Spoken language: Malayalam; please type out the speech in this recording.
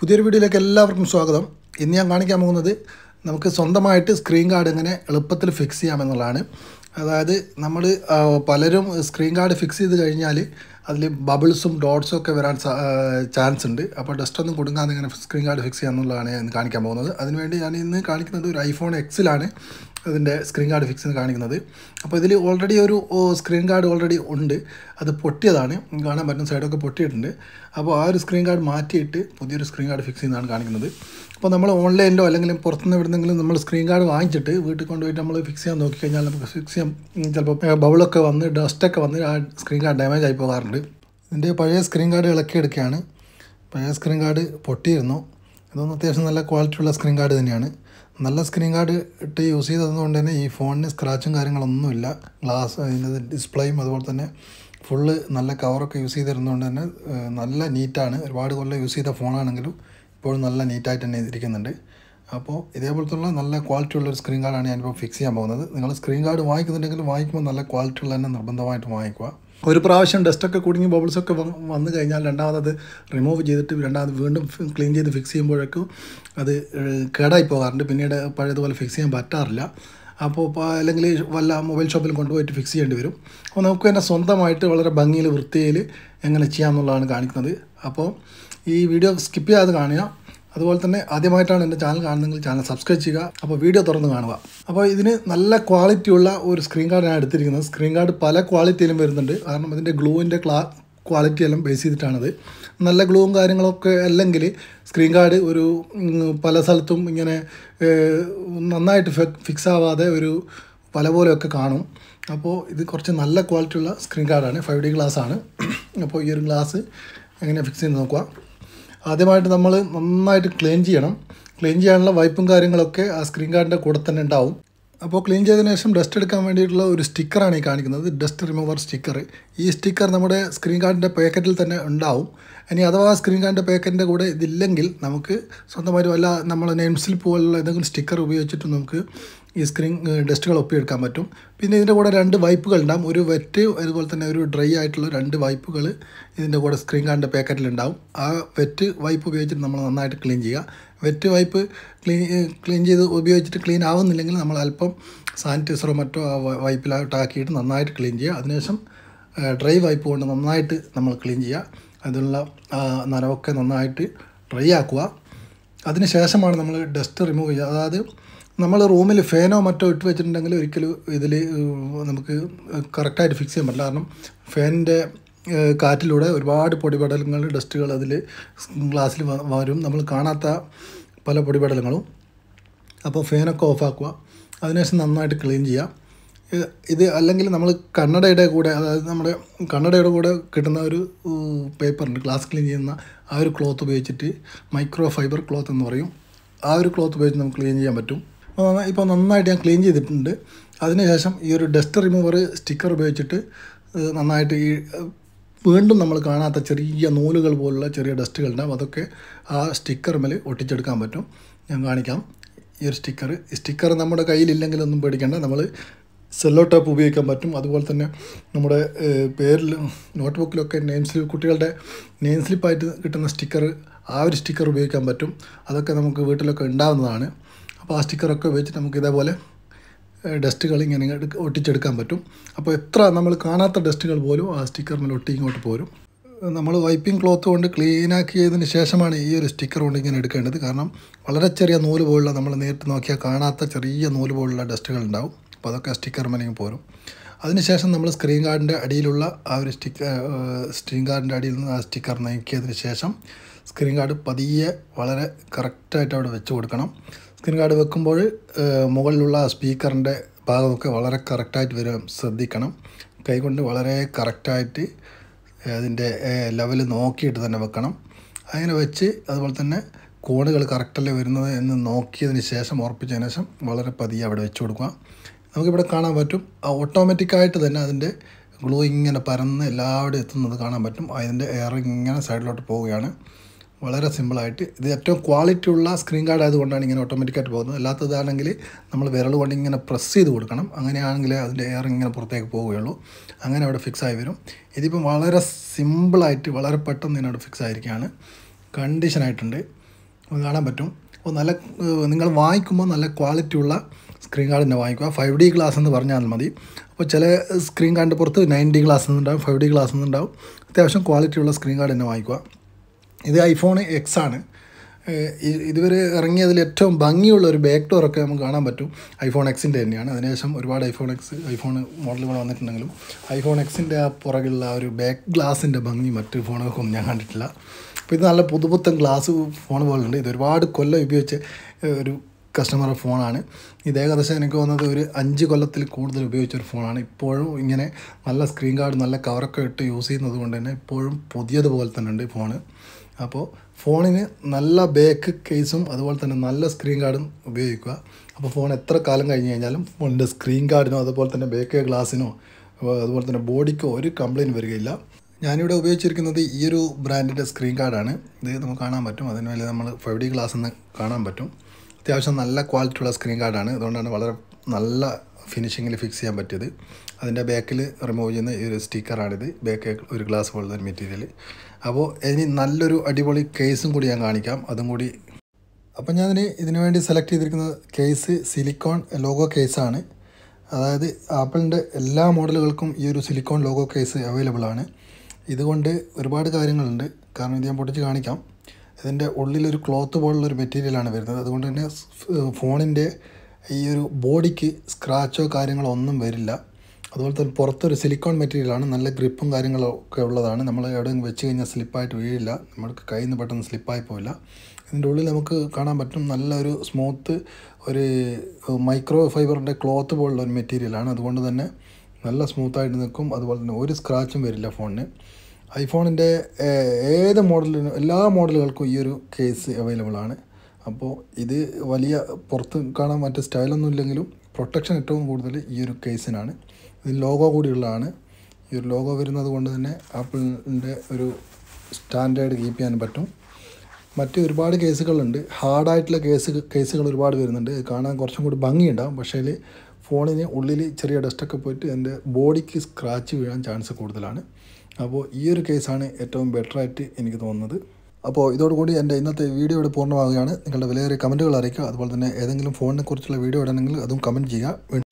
പുതിയൊരു വീഡിയോയിലേക്ക് എല്ലാവർക്കും സ്വാഗതം ഇന്ന് ഞാൻ കാണിക്കാൻ പോകുന്നത് നമുക്ക് സ്വന്തമായിട്ട് സ്ക്രീൻ ഗാർഡ് എങ്ങനെ എളുപ്പത്തിൽ ഫിക്സ് ചെയ്യാമെന്നുള്ളതാണ് അതായത് നമ്മൾ പലരും സ്ക്രീൻ ഗാർഡ് ഫിക്സ് ചെയ്ത് കഴിഞ്ഞാൽ അതിൽ ബബിൾസും ഡോട്ട്സും ഒക്കെ വരാൻ ചാൻസ് ഉണ്ട് അപ്പോൾ ഡസ്റ്റ് ഒന്നും കൊടുക്കാതെ ഇങ്ങനെ സ്ക്രീൻ ഗാർഡ് ഫിക്സ് ചെയ്യാമെന്നുള്ളതാണ് ഞാൻ കാണിക്കാൻ പോകുന്നത് അതിനുവേണ്ടി ഞാൻ ഇന്ന് കാണിക്കുന്നത് ഒരു ഐഫോൺ എക്സിലാണ് അതിൻ്റെ സ്ക്രീൻ ഗാർഡ് ഫിക്സ് കാണിക്കുന്നത് അപ്പോൾ ഇതിൽ ഓൾറെഡി ഒരു സ്ക്രീൻ ഗാർഡ് ഓൾറെഡി ഉണ്ട് അത് പൊട്ടിയതാണ് കാണാൻ പറ്റുന്ന സൈഡൊക്കെ പൊട്ടിയിട്ടുണ്ട് അപ്പോൾ ആ ഒരു സ്ക്രീൻ ഗാർഡ് മാറ്റിയിട്ട് പുതിയൊരു സ്ക്രീൻ ഗാർഡ് ഫിക്സ് ചെയ്യുന്നതാണ് കാണിക്കുന്നത് അപ്പോൾ നമ്മൾ ഓൺലൈനിലോ അല്ലെങ്കിൽ പുറത്തുനിന്ന് എവിടെന്നെങ്കിലും നമ്മൾ സ്ക്രീൻ ഗാർഡ് വാങ്ങിച്ചിട്ട് വീട്ടിൽ കൊണ്ടുപോയിട്ട് നമ്മൾ ഫിക്സ് ചെയ്യാൻ നോക്കിക്കഴിഞ്ഞാൽ നമുക്ക് ഫിക്സ് ചെയ്യാം ചിലപ്പോൾ ബബിളൊക്കെ വന്ന് ഡസ്റ്റൊക്കെ വന്ന് ആ സ്ക്രീൻ ഗാർഡ് ഡാമേജ് ആയി പോകാറുണ്ട് ഇതിൻ്റെ പഴയ സ്ക്രീൻ ഗാർഡ് ഇളക്കിയെടുക്കുകയാണ് പഴയ സ്ക്രീൻ ഗാർഡ് പൊട്ടിയിരുന്നു ഇതൊന്നും അത്യാവശ്യം നല്ല ക്വാളിറ്റിയുള്ള സ്ക്രീൻ ഗാർഡ് തന്നെയാണ് നല്ല സ്ക്രീൻ ഗാർഡ് ഇട്ട് യൂസ് ചെയ്തതുകൊണ്ട് തന്നെ ഈ ഫോണിന് സ്ക്രാച്ചും കാര്യങ്ങളൊന്നുമില്ല ഗ്ലാസ് അതിൻ്റെ ഡിസ്പ്ലേയും അതുപോലെ തന്നെ ഫുള്ള് നല്ല കവറൊക്കെ യൂസ് ചെയ്തിരുന്നതുകൊണ്ട് തന്നെ നല്ല നീറ്റാണ് ഒരുപാട് കൊല്ലം യൂസ് ചെയ്ത ഫോണാണെങ്കിലും ഇപ്പോഴും നല്ല നീറ്റായിട്ട് തന്നെ ഇരിക്കുന്നുണ്ട് അപ്പോൾ ഇതേപോലത്തുള്ള നല്ല ക്വാളിറ്റി ഉള്ള സ്ക്രീൻ കാർഡാണ് ഞാനിപ്പോൾ ഫിക്സ് ചെയ്യാൻ പോകുന്നത് നിങ്ങൾ സ്ക്രീൻ ഗാർഡ് വാങ്ങിക്കുന്നുണ്ടെങ്കിൽ വാങ്ങിക്കുമ്പോൾ നല്ല ക്വാളിറ്റി ഉള്ള തന്നെ നിർബന്ധമായിട്ട് വാങ്ങിക്കുക ഒരു പ്രാവശ്യം ഡസ്റ്റൊക്കെ കുടുങ്ങി ബബിൾസൊക്കെ വന്നു കഴിഞ്ഞാൽ രണ്ടാമത് റിമൂവ് ചെയ്തിട്ട് രണ്ടാമത് വീണ്ടും ക്ലീൻ ചെയ്ത് ഫിക്സ് ചെയ്യുമ്പോഴേക്കും അത് കേടായി പോകാറുണ്ട് പിന്നീട് പഴയതുപോലെ ഫിക്സ് ചെയ്യാൻ പറ്റാറില്ല അപ്പോൾ അല്ലെങ്കിൽ വല്ല മൊബൈൽ ഷോപ്പിൽ കൊണ്ടുപോയിട്ട് ഫിക്സ് ചെയ്യേണ്ടി വരും അപ്പോൾ നമുക്ക് തന്നെ സ്വന്തമായിട്ട് വളരെ ഭംഗിയിൽ വൃത്തിയിൽ എങ്ങനെ ചെയ്യാമെന്നുള്ളതാണ് കാണിക്കുന്നത് അപ്പോൾ ഈ വീഡിയോ സ്കിപ്പ് ചെയ്യാതെ കാണുക അതുപോലെ തന്നെ ആദ്യമായിട്ടാണ് എൻ്റെ ചാനൽ കാണുന്നതെങ്കിൽ ചാനൽ സബ്സ്ക്രൈബ് ചെയ്യുക അപ്പോൾ വീഡിയോ തുറന്ന് കാണുക അപ്പോൾ ഇതിന് നല്ല ക്വാളിറ്റിയുള്ള ഒരു സ്ക്രീൻ കാർഡ് ഞാൻ എടുത്തിരിക്കുന്നത് സ്ക്രീൻ കാർഡ് പല ക്വാളിറ്റിയിലും വരുന്നുണ്ട് കാരണം അതിൻ്റെ ഗ്ലൂവിൻ്റെ ക്ലാ ക്വാളിറ്റി എല്ലാം ബേസ് ചെയ്തിട്ടാണത് നല്ല ഗ്ലൂവും കാര്യങ്ങളൊക്കെ അല്ലെങ്കിൽ സ്ക്രീൻ കാർഡ് ഒരു പല സ്ഥലത്തും ഇങ്ങനെ നന്നായിട്ട് ഫിക്സ് ആവാതെ ഒരു പല പോലെയൊക്കെ കാണും അപ്പോൾ ഇത് കുറച്ച് നല്ല ക്വാളിറ്റിയുള്ള സ്ക്രീൻ കാർഡാണ് ഫൈവ് ഡി ഗ്ലാസ് ആണ് അപ്പോൾ ഈ ഒരു ഗ്ലാസ് എങ്ങനെ ഫിക്സ് ചെയ്ത് നോക്കുക ആദ്യമായിട്ട് നമ്മൾ നന്നായിട്ട് ക്ലീൻ ചെയ്യണം ക്ലീൻ ചെയ്യാനുള്ള വൈപ്പും കാര്യങ്ങളൊക്കെ ആ സ്ക്രീൻ ഗാർഡിൻ്റെ കൂടെ തന്നെ ഉണ്ടാവും അപ്പോൾ ക്ലീൻ ചെയ്തതിന് ശേഷം ഡസ്റ്റ് എടുക്കാൻ വേണ്ടിയിട്ടുള്ള ഒരു സ്റ്റിക്കറാണ് ഈ കാണിക്കുന്നത് ഡസ്റ്റ് റിമൂവർ സ്റ്റിക്കർ ഈ സ്റ്റിക്കർ നമ്മുടെ സ്ക്രീൻ ഗാർഡിൻ്റെ പാക്കറ്റിൽ തന്നെ ഉണ്ടാവും ഇനി അഥവാ സ്ക്രീൻ ഗാർഡിൻ്റെ പാക്കറ്റിൻ്റെ കൂടെ ഇതില്ലെങ്കിൽ നമുക്ക് സ്വന്തമായിട്ട് വല്ല നമ്മൾ നെയിംസിൽ പോലുള്ള എന്തെങ്കിലും സ്റ്റിക്കർ ഉപയോഗിച്ചിട്ട് നമുക്ക് ഈ സ്ക്രീൻ ഡസ്റ്റുകൾ ഒപ്പിയെടുക്കാൻ പറ്റും പിന്നെ ഇതിൻ്റെ കൂടെ രണ്ട് വൈപ്പുകൾ ഉണ്ടാകും ഒരു വെറ്റ് അതുപോലെ തന്നെ ഒരു ഡ്രൈ ആയിട്ടുള്ള രണ്ട് വൈപ്പുകൾ ഇതിൻ്റെ കൂടെ സ്ക്രീൻ കാർഡിൻ്റെ പാക്കറ്റിലുണ്ടാവും ആ വെറ്റ് വൈപ്പ് ഉപയോഗിച്ചിട്ട് നമ്മൾ നന്നായിട്ട് ക്ലീൻ ചെയ്യുക വെറ്റ് വൈപ്പ് ക്ലീൻ ക്ലീൻ ചെയ്ത് ഉപയോഗിച്ചിട്ട് ക്ലീൻ ആവുന്നില്ലെങ്കിൽ നമ്മൾ അല്പം സാനിറ്റൈസറോ മറ്റോ ആ വൈപ്പിലാട്ടാക്കിയിട്ട് നന്നായിട്ട് ക്ലീൻ ചെയ്യുക അതിനുശേഷം ഡ്രൈ വൈപ്പ് കൊണ്ട് നന്നായിട്ട് നമ്മൾ ക്ലീൻ ചെയ്യുക അതിനുള്ള നനവൊക്കെ നന്നായിട്ട് ഡ്രൈ ആക്കുക അതിന് ശേഷമാണ് നമ്മൾ ഡസ്റ്റ് റിമൂവ് ചെയ്യുക അതായത് നമ്മൾ റൂമിൽ ഫാനോ മറ്റോ ഇട്ട് വെച്ചിട്ടുണ്ടെങ്കിൽ ഒരിക്കലും ഇതിൽ നമുക്ക് കറക്റ്റായിട്ട് ഫിക്സ് ചെയ്യാൻ പറ്റില്ല കാരണം ഫാനിൻ്റെ കാറ്റിലൂടെ ഒരുപാട് പൊടിപടലങ്ങൾ ഡസ്റ്റുകൾ അതിൽ ഗ്ലാസ്സിൽ വരും നമ്മൾ കാണാത്ത പല പൊടിപടലങ്ങളും അപ്പോൾ ഫാനൊക്കെ ഓഫാക്കുക അതിനുശേഷം നന്നായിട്ട് ക്ലീൻ ചെയ്യുക ഇത് അല്ലെങ്കിൽ നമ്മൾ കണ്ണടയുടെ കൂടെ അതായത് നമ്മുടെ കണ്ണടയുടെ കൂടെ കിട്ടുന്ന ഒരു പേപ്പറുണ്ട് ഗ്ലാസ് ക്ലീൻ ചെയ്യുന്ന ആ ഒരു ക്ലോത്ത് ഉപയോഗിച്ചിട്ട് മൈക്രോ ഫൈബർ ക്ലോത്ത് എന്ന് പറയും ആ ഒരു ക്ലോത്ത് ഉപയോഗിച്ച് നമുക്ക് ക്ലീൻ ചെയ്യാൻ പറ്റും ഇപ്പോൾ നന്നായിട്ട് ഞാൻ ക്ലീൻ ചെയ്തിട്ടുണ്ട് അതിനുശേഷം ഈ ഒരു ഡസ്റ്റ് റിമൂവർ സ്റ്റിക്കർ ഉപയോഗിച്ചിട്ട് നന്നായിട്ട് ഈ വീണ്ടും നമ്മൾ കാണാത്ത ചെറിയ നൂലുകൾ പോലുള്ള ചെറിയ ഡസ്റ്റുകൾ ഉണ്ടാകും അതൊക്കെ ആ സ്റ്റിക്കർ മേൽ ഒട്ടിച്ചെടുക്കാൻ പറ്റും ഞാൻ കാണിക്കാം ഈ ഒരു സ്റ്റിക്കർ സ്റ്റിക്കർ നമ്മുടെ കയ്യിലില്ലെങ്കിലൊന്നും പേടിക്കേണ്ട നമ്മൾ സെല്ലോ ടോപ്പ് ഉപയോഗിക്കാൻ പറ്റും അതുപോലെ തന്നെ നമ്മുടെ പേരിൽ നോട്ട് ബുക്കിലൊക്കെ നെയിം സ്ലിപ്പ് കുട്ടികളുടെ നെയിം സ്ലിപ്പായിട്ട് കിട്ടുന്ന സ്റ്റിക്കർ ആ ഒരു സ്റ്റിക്കർ ഉപയോഗിക്കാൻ പറ്റും അതൊക്കെ നമുക്ക് വീട്ടിലൊക്കെ ഉണ്ടാകുന്നതാണ് അപ്പോൾ ആ സ്റ്റിക്കറൊക്കെ വെച്ച് നമുക്ക് ഇതേപോലെ ഡസ്റ്റുകൾ ഇങ്ങനെ ഒട്ടിച്ചെടുക്കാൻ പറ്റും അപ്പോൾ എത്ര നമ്മൾ കാണാത്ത ഡസ്റ്റുകൾ പോലും ആ സ്റ്റിക്കറിൽ ഒട്ടി ഇങ്ങോട്ട് പോരും നമ്മൾ വൈപ്പിംഗ് ക്ലോത്ത് കൊണ്ട് ക്ലീൻ ആക്കിയതിന് ശേഷമാണ് ഈ ഒരു സ്റ്റിക്കർ കൊണ്ട് ഇങ്ങനെ എടുക്കേണ്ടത് കാരണം വളരെ ചെറിയ നൂല് പോലുള്ള നമ്മൾ നേരിട്ട് നോക്കിയാൽ കാണാത്ത ചെറിയ നൂല് പോലുള്ള ഡസ്റ്റുകൾ ഉണ്ടാവും അപ്പോൾ അതൊക്കെ സ്റ്റിക്കർ മലങ്ങി പോരും അതിനുശേഷം നമ്മൾ സ്ക്രീൻ ഗാർഡിൻ്റെ അടിയിലുള്ള ആ ഒരു സ്റ്റിക്കർ സ്ക്രീൻ ഗാർഡിൻ്റെ അടിയിൽ നിന്ന് ആ സ്റ്റിക്കർ നീക്കിയതിന് ശേഷം സ്ക്രീൻ ഗാർഡ് പതിയെ വളരെ കറക്റ്റായിട്ട് അവിടെ വെച്ച് കൊടുക്കണം സ്ക്രീൻ ഗാർഡ് വെക്കുമ്പോൾ മുകളിലുള്ള സ്പീക്കറിൻ്റെ ഭാഗമൊക്കെ വളരെ കറക്റ്റായിട്ട് വരും ശ്രദ്ധിക്കണം കൈകൊണ്ട് വളരെ കറക്റ്റായിട്ട് അതിൻ്റെ ലെവൽ നോക്കിയിട്ട് തന്നെ വെക്കണം അങ്ങനെ വെച്ച് അതുപോലെ തന്നെ കോണുകൾ കറക്റ്റല്ലേ വരുന്നത് എന്ന് നോക്കിയതിന് ശേഷം ഉറപ്പിച്ചതിന് ശേഷം വളരെ പതിയെ അവിടെ വെച്ച് കൊടുക്കുക നമുക്കിവിടെ കാണാൻ പറ്റും ഓട്ടോമാറ്റിക്കായിട്ട് തന്നെ അതിൻ്റെ ഗ്ലൂ ഇങ്ങനെ പരന്ന് എല്ലാവിടെയും എത്തുന്നത് കാണാൻ പറ്റും അതിൻ്റെ എയർ ഇങ്ങനെ സൈഡിലോട്ട് പോവുകയാണ് വളരെ സിമ്പിളായിട്ട് ഇത് ഏറ്റവും ക്വാളിറ്റി ഉള്ള സ്ക്രീൻ ഗാർഡ് ആയതുകൊണ്ടാണ് ഇങ്ങനെ ഓട്ടോമാറ്റിക്കായിട്ട് പോകുന്നത് അല്ലാത്തതാണെങ്കിൽ നമ്മൾ വിരൽ കൊണ്ട് ഇങ്ങനെ പ്രസ് ചെയ്ത് കൊടുക്കണം അങ്ങനെയാണെങ്കിൽ അതിൻ്റെ എയർ ഇങ്ങനെ പുറത്തേക്ക് പോവുകയുള്ളൂ അങ്ങനെ അവിടെ ഫിക്സ് ആയി വരും ഇതിപ്പം വളരെ സിമ്പിളായിട്ട് വളരെ പെട്ടെന്ന് ഇതിനോട് ഫിക്സ് ആയിരിക്കുകയാണ് കണ്ടീഷനായിട്ടുണ്ട് കാണാൻ പറ്റും അപ്പോൾ നല്ല നിങ്ങൾ വാങ്ങിക്കുമ്പോൾ നല്ല ക്വാളിറ്റി ഉള്ള സ്ക്രീൻ കാർഡ് തന്നെ വാങ്ങിക്കുക ഫൈവ് ഡി ഗ്ലാസ് എന്ന് പറഞ്ഞാൽ മതി അപ്പോൾ ചില സ്ക്രീൻ കാർഡിൻ്റെ പുറത്ത് നയൻ ഡി ഗ്ലാസ് എന്നുണ്ടാവും ഫൈവ് ഡി ഗ്ലാസ് എന്നുണ്ടാവും അത്യാവശ്യം ഉള്ള സ്ക്രീൻ കാർഡ് തന്നെ വാങ്ങിക്കുക ഇത് ഐഫോൺ എക്സ് ആണ് ഇതുവരെ ഇറങ്ങിയതിൽ ഏറ്റവും ഭംഗിയുള്ള ഒരു ബാക്ക് ഡോറൊക്കെ നമുക്ക് കാണാൻ പറ്റും ഐഫോൺ എക്സിൻ്റെ തന്നെയാണ് അതിനുശേഷം ഒരുപാട് ഐഫോൺ എക്സ് ഐഫോൺ മോഡലുകൾ വന്നിട്ടുണ്ടെങ്കിലും ഐഫോൺ എക്സിൻ്റെ ആ പുറകിലുള്ള ആ ഒരു ബാക്ക് ഗ്ലാസിൻ്റെ ഭംഗി മറ്റ് ഫോണുകൾക്കൊന്നും ഞാൻ കണ്ടിട്ടില്ല അപ്പോൾ ഇത് നല്ല പുതുപുത്തൻ ഗ്ലാസ് ഫോൺ പോലുണ്ട് ഇത് ഒരുപാട് കൊല്ലം ഉപയോഗിച്ച് ഒരു കസ്റ്റമറുടെ ഫോണാണ് ഇത് ഏകദേശം എനിക്ക് തോന്നുന്നത് ഒരു അഞ്ച് കൊല്ലത്തിൽ കൂടുതൽ ഉപയോഗിച്ച ഒരു ഫോണാണ് ഇപ്പോഴും ഇങ്ങനെ നല്ല സ്ക്രീൻ ഗാർഡ് നല്ല കവറൊക്കെ ഇട്ട് യൂസ് ചെയ്യുന്നത് കൊണ്ട് തന്നെ ഇപ്പോഴും പുതിയതുപോലെ തന്നെ ഉണ്ട് ഈ ഫോണ് അപ്പോൾ ഫോണിന് നല്ല ബാക്ക് കേസും അതുപോലെ തന്നെ നല്ല സ്ക്രീൻ ഗാർഡും ഉപയോഗിക്കുക അപ്പോൾ ഫോൺ എത്ര കാലം കഴിഞ്ഞ് കഴിഞ്ഞാലും ഫോണിൻ്റെ സ്ക്രീൻ ഗാർഡിനോ അതുപോലെ തന്നെ ബാക്ക് ഗ്ലാസ്സിനോ അതുപോലെ തന്നെ ബോഡിക്കോ ഒരു കംപ്ലയിൻറ്റ് വരികയില്ല ഞാനിവിടെ ഉപയോഗിച്ചിരിക്കുന്നത് ഈ ഒരു ബ്രാൻഡിൻ്റെ സ്ക്രീൻ ഗാർഡാണ് ഇത് നമുക്ക് കാണാൻ പറ്റും അതിന് മേലെ നമ്മൾ ഫൈവ് ഡി ഗ്ലാസ് എന്ന് കാണാൻ പറ്റും അത്യാവശ്യം നല്ല ക്വാളിറ്റിയുള്ള സ്ക്രീൻ ഗാർഡാണ് അതുകൊണ്ടാണ് വളരെ നല്ല ഫിനിഷിങ്ങിൽ ഫിക്സ് ചെയ്യാൻ പറ്റിയത് അതിൻ്റെ ബാക്കിൽ റിമൂവ് ചെയ്യുന്ന ഈ ഒരു സ്റ്റിക്കറാണിത് ബാക്ക് ഒരു ഗ്ലാസ് പോലത്തെ ഒരു മെറ്റീരിയൽ അപ്പോൾ ഇനി നല്ലൊരു അടിപൊളി കേസും കൂടി ഞാൻ കാണിക്കാം അതും കൂടി അപ്പോൾ ഞാൻ ഇതിന് വേണ്ടി സെലക്ട് ചെയ്തിരിക്കുന്ന കേസ് സിലിക്കോൺ ലോഗോ കേസാണ് അതായത് ആപ്പിളിൻ്റെ എല്ലാ മോഡലുകൾക്കും ഈ ഒരു സിലിക്കോൺ ലോഗോ കേസ് അവൈലബിൾ ആണ് ഇതുകൊണ്ട് ഒരുപാട് കാര്യങ്ങളുണ്ട് കാരണം ഇത് ഞാൻ പൊട്ടിച്ച് കാണിക്കാം ഇതിൻ്റെ ഉള്ളിലൊരു ക്ലോത്ത് പോലുള്ളൊരു മെറ്റീരിയലാണ് വരുന്നത് അതുകൊണ്ട് തന്നെ ഫോണിൻ്റെ ഈ ഒരു ബോഡിക്ക് സ്ക്രാച്ചോ കാര്യങ്ങളോ ഒന്നും വരില്ല അതുപോലെ തന്നെ പുറത്തൊരു സിലിക്കോൺ മെറ്റീരിയലാണ് നല്ല ഗ്രിപ്പും കാര്യങ്ങളൊക്കെ ഉള്ളതാണ് നമ്മൾ എവിടെ വെച്ച് കഴിഞ്ഞാൽ സ്ലിപ്പായിട്ട് വീഴില്ല നമ്മൾക്ക് കയ്യിൽ നിന്ന് പെട്ടെന്ന് സ്ലിപ്പായി പോയില്ല ഇതിൻ്റെ ഉള്ളിൽ നമുക്ക് കാണാൻ പറ്റും നല്ലൊരു സ്മൂത്ത് ഒരു മൈക്രോ ഫൈബറിൻ്റെ ക്ലോത്ത് പോലുള്ള ഒരു മെറ്റീരിയലാണ് അതുകൊണ്ട് തന്നെ നല്ല സ്മൂത്തായിട്ട് നിൽക്കും അതുപോലെ തന്നെ ഒരു സ്ക്രാച്ചും വരില്ല ഫോണിന് ഐഫോണിൻ്റെ ഏത് മോഡലിനും എല്ലാ മോഡലുകൾക്കും ഈ ഒരു കേസ് അവൈലബിൾ ആണ് അപ്പോൾ ഇത് വലിയ പുറത്ത് കാണാൻ മറ്റേ സ്റ്റൈലൊന്നും ഇല്ലെങ്കിലും പ്രൊട്ടക്ഷൻ ഏറ്റവും കൂടുതൽ ഈ ഒരു കേസിനാണ് ഇത് ലോഗോ കൂടിയുള്ളതാണ് ഈ ഒരു ലോഗോ വരുന്നത് കൊണ്ട് തന്നെ ആപ്പിളിൻ്റെ ഒരു സ്റ്റാൻഡേർഡ് കീപ്പ് ചെയ്യാൻ പറ്റും മറ്റ് ഒരുപാട് കേസുകളുണ്ട് ഹാർഡായിട്ടുള്ള കേസ് കേസുകൾ ഒരുപാട് വരുന്നുണ്ട് കാണാൻ കുറച്ചും കൂടി ഭംഗിയുണ്ടാകും പക്ഷേ ഫോണിന് ഉള്ളിൽ ചെറിയ ഡസ്റ്റൊക്കെ പോയിട്ട് എൻ്റെ ബോഡിക്ക് സ്ക്രാച്ച് വീഴാൻ ചാൻസ് കൂടുതലാണ് അപ്പോൾ ഈ ഒരു കേസാണ് ഏറ്റവും ബെറ്ററായിട്ട് എനിക്ക് തോന്നുന്നത് അപ്പോൾ ഇതോടുകൂടി എൻ്റെ ഇന്നത്തെ വീഡിയോ ഇവിടെ പൂർണ്ണമാവുകയാണ് നിങ്ങളുടെ വിലയേറിയ കമൻറ്റുകൾ അറിയിക്കുക അതുപോലെ തന്നെ ഏതെങ്കിലും ഫോണിനെക്കുറിച്ചുള്ള വീഡിയോ ഇടണമെങ്കിൽ അതും കമൻറ്റ് ചെയ്യുക